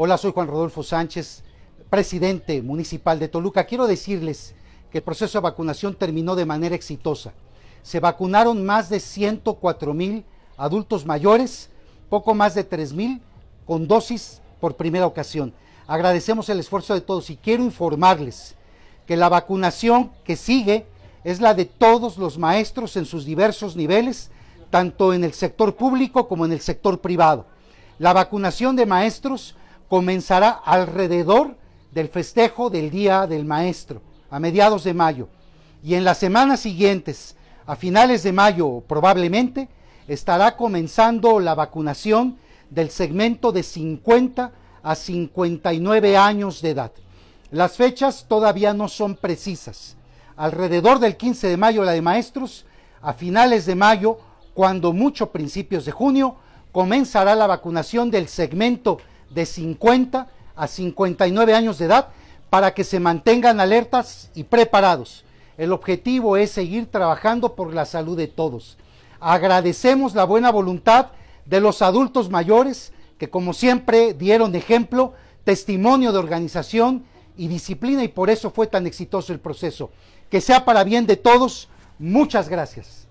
Hola, soy Juan Rodolfo Sánchez, presidente municipal de Toluca. Quiero decirles que el proceso de vacunación terminó de manera exitosa. Se vacunaron más de 104 mil adultos mayores, poco más de 3 mil con dosis por primera ocasión. Agradecemos el esfuerzo de todos y quiero informarles que la vacunación que sigue es la de todos los maestros en sus diversos niveles, tanto en el sector público como en el sector privado. La vacunación de maestros comenzará alrededor del festejo del Día del Maestro, a mediados de mayo. Y en las semanas siguientes, a finales de mayo probablemente, estará comenzando la vacunación del segmento de 50 a 59 años de edad. Las fechas todavía no son precisas. Alrededor del 15 de mayo la de maestros, a finales de mayo, cuando mucho principios de junio, comenzará la vacunación del segmento de 50 a 59 años de edad para que se mantengan alertas y preparados. El objetivo es seguir trabajando por la salud de todos. Agradecemos la buena voluntad de los adultos mayores que como siempre dieron ejemplo, testimonio de organización y disciplina y por eso fue tan exitoso el proceso. Que sea para bien de todos. Muchas gracias.